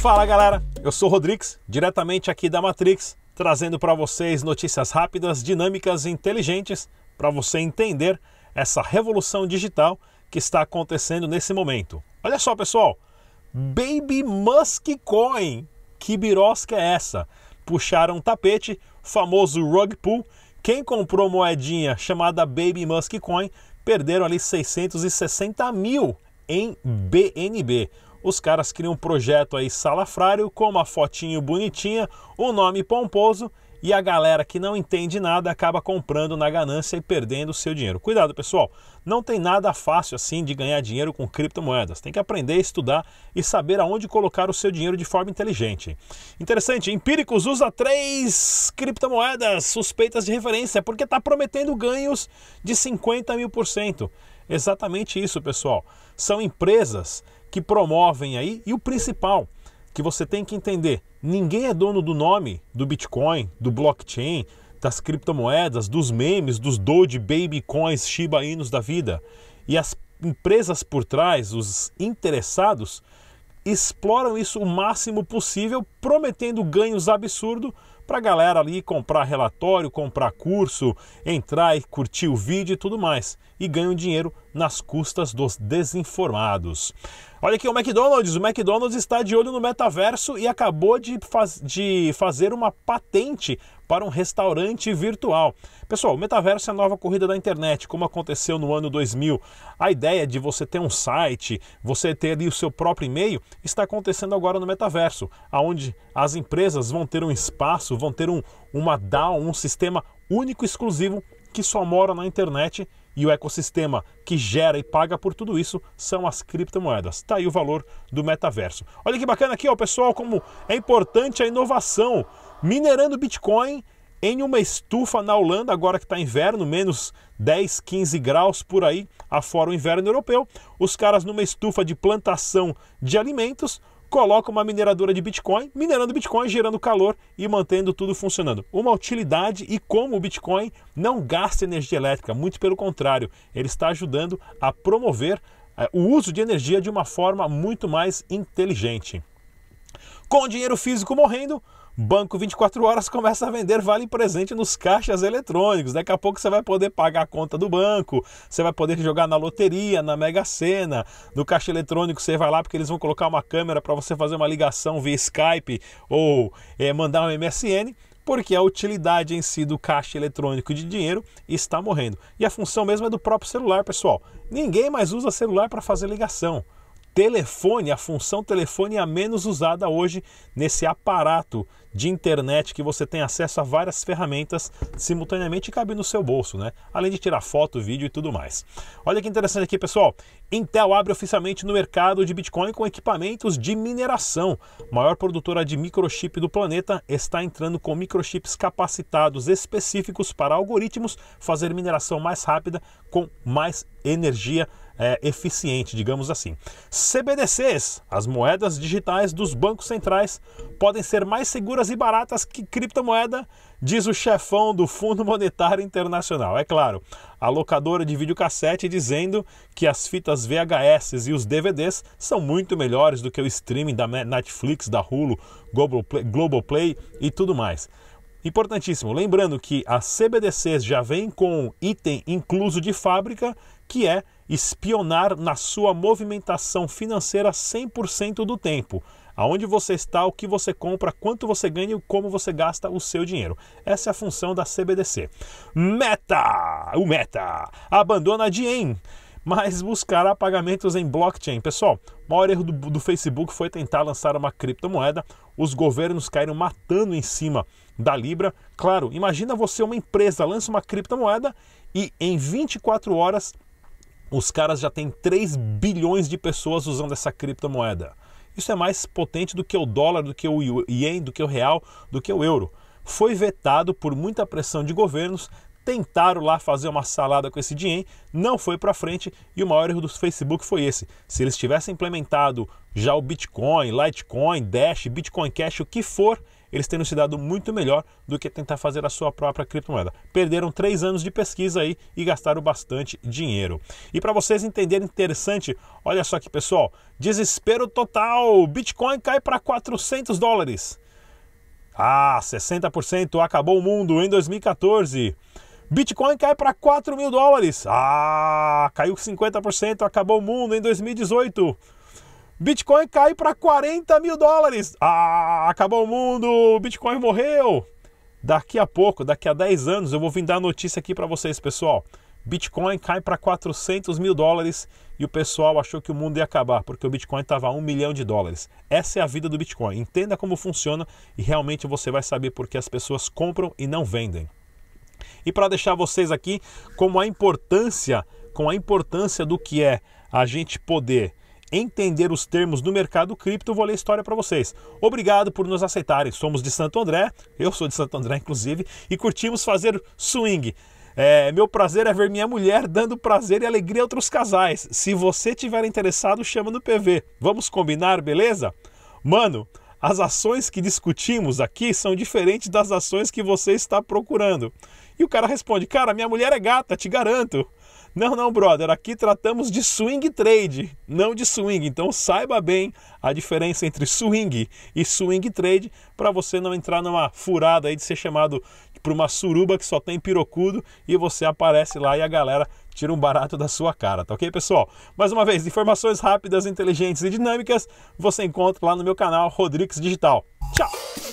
Fala galera, eu sou o Rodrigues, diretamente aqui da Matrix, trazendo para vocês notícias rápidas, dinâmicas e inteligentes para você entender essa revolução digital que está acontecendo nesse momento. Olha só, pessoal, Baby Musk Coin. Que birosca é essa? Puxaram um tapete, famoso rug pull. Quem comprou moedinha chamada Baby Musk Coin perderam ali 660 mil em BNB os caras criam um projeto aí salafrário com uma fotinho bonitinha, um nome pomposo e a galera que não entende nada acaba comprando na ganância e perdendo o seu dinheiro. Cuidado, pessoal, não tem nada fácil assim de ganhar dinheiro com criptomoedas. Tem que aprender, estudar e saber aonde colocar o seu dinheiro de forma inteligente. Interessante, Empíricos usa três criptomoedas suspeitas de referência porque está prometendo ganhos de 50 mil por cento. Exatamente isso, pessoal. São empresas que promovem aí e o principal que você tem que entender, ninguém é dono do nome do Bitcoin, do blockchain, das criptomoedas, dos memes, dos Doge, Baby Coins, Shiba Inus da vida. E as empresas por trás, os interessados, exploram isso o máximo possível, prometendo ganhos absurdos para a galera ali comprar relatório, comprar curso, entrar e curtir o vídeo e tudo mais. E ganham dinheiro nas custas dos desinformados. Olha aqui o McDonald's. O McDonald's está de olho no metaverso e acabou de, faz... de fazer uma patente para um restaurante virtual. Pessoal, o metaverso é a nova corrida da internet, como aconteceu no ano 2000. A ideia de você ter um site, você ter ali o seu próprio e-mail, está acontecendo agora no metaverso, aonde as empresas vão ter um espaço, vão ter um, uma DAO, um sistema único e exclusivo que só mora na internet e o ecossistema que gera e paga por tudo isso são as criptomoedas. Tá aí o valor do metaverso. Olha que bacana aqui, ó, pessoal, como é importante a inovação. Minerando Bitcoin em uma estufa na Holanda, agora que está inverno, menos 10, 15 graus por aí, afora o inverno europeu, os caras numa estufa de plantação de alimentos coloca uma mineradora de Bitcoin, minerando Bitcoin, gerando calor e mantendo tudo funcionando. Uma utilidade e como o Bitcoin não gasta energia elétrica, muito pelo contrário, ele está ajudando a promover eh, o uso de energia de uma forma muito mais inteligente. Com o dinheiro físico morrendo, Banco 24 horas começa a vender vale presente nos caixas eletrônicos. Daqui a pouco você vai poder pagar a conta do banco, você vai poder jogar na loteria, na Mega Sena, no caixa eletrônico você vai lá porque eles vão colocar uma câmera para você fazer uma ligação via Skype ou é, mandar um MSN porque a utilidade em si do caixa eletrônico de dinheiro está morrendo. E a função mesmo é do próprio celular, pessoal. Ninguém mais usa celular para fazer ligação telefone, a função telefone é a menos usada hoje nesse aparato de internet que você tem acesso a várias ferramentas simultaneamente e cabe no seu bolso, né? Além de tirar foto, vídeo e tudo mais. Olha que interessante aqui, pessoal. Intel abre oficialmente no mercado de Bitcoin com equipamentos de mineração. A maior produtora de microchip do planeta está entrando com microchips capacitados específicos para algoritmos fazer mineração mais rápida com mais energia é, eficiente, digamos assim. CBDCs, as moedas digitais dos bancos centrais, podem ser mais seguras e baratas que criptomoeda, diz o chefão do Fundo Monetário Internacional. É claro, a locadora de videocassete dizendo que as fitas VHS e os DVDs são muito melhores do que o streaming da Netflix, da Hulu, Globoplay, Play e tudo mais. Importantíssimo, lembrando que as CBDCs já vêm com item incluso de fábrica, que é espionar na sua movimentação financeira 100% do tempo. Aonde você está, o que você compra, quanto você ganha e como você gasta o seu dinheiro. Essa é a função da CBDC. Meta! O Meta abandona a Diem, mas buscará pagamentos em blockchain. Pessoal, o maior erro do, do Facebook foi tentar lançar uma criptomoeda. Os governos caíram matando em cima da Libra. Claro, imagina você, uma empresa, lança uma criptomoeda e em 24 horas os caras já têm 3 bilhões de pessoas usando essa criptomoeda. Isso é mais potente do que o dólar, do que o ien, do que o real, do que o euro. Foi vetado por muita pressão de governos, tentaram lá fazer uma salada com esse dinheiro, não foi para frente e o maior erro do Facebook foi esse. Se eles tivessem implementado já o Bitcoin, Litecoin, Dash, Bitcoin Cash, o que for, eles têm se dado muito melhor do que tentar fazer a sua própria criptomoeda. Perderam três anos de pesquisa aí e gastaram bastante dinheiro. E para vocês entenderem interessante, olha só aqui pessoal, desespero total, Bitcoin cai para 400 dólares. Ah, 60% acabou o mundo em 2014. Bitcoin cai para 4 mil dólares. Ah, caiu 50%, acabou o mundo em 2018. Bitcoin cai para 40 mil dólares. Ah, acabou o mundo! Bitcoin morreu! Daqui a pouco, daqui a 10 anos, eu vou vir dar a notícia aqui para vocês, pessoal. Bitcoin cai para 400 mil dólares e o pessoal achou que o mundo ia acabar, porque o Bitcoin estava a 1 milhão de dólares. Essa é a vida do Bitcoin. Entenda como funciona e realmente você vai saber porque as pessoas compram e não vendem. E para deixar vocês aqui como a importância, com a importância do que é a gente poder entender os termos do mercado cripto, vou ler a história para vocês. Obrigado por nos aceitarem. Somos de Santo André, eu sou de Santo André, inclusive, e curtimos fazer swing. É, meu prazer é ver minha mulher dando prazer e alegria a outros casais. Se você tiver interessado, chama no PV. Vamos combinar, beleza? Mano, as ações que discutimos aqui são diferentes das ações que você está procurando. E o cara responde: Cara, minha mulher é gata, te garanto. Não, não, brother, aqui tratamos de swing trade, não de swing. Então saiba bem a diferença entre swing e swing trade para você não entrar numa furada aí de ser chamado para uma suruba que só tem pirocudo e você aparece lá e a galera tira um barato da sua cara, tá ok, pessoal? Mais uma vez, informações rápidas, inteligentes e dinâmicas você encontra lá no meu canal Rodrigues Digital. Tchau!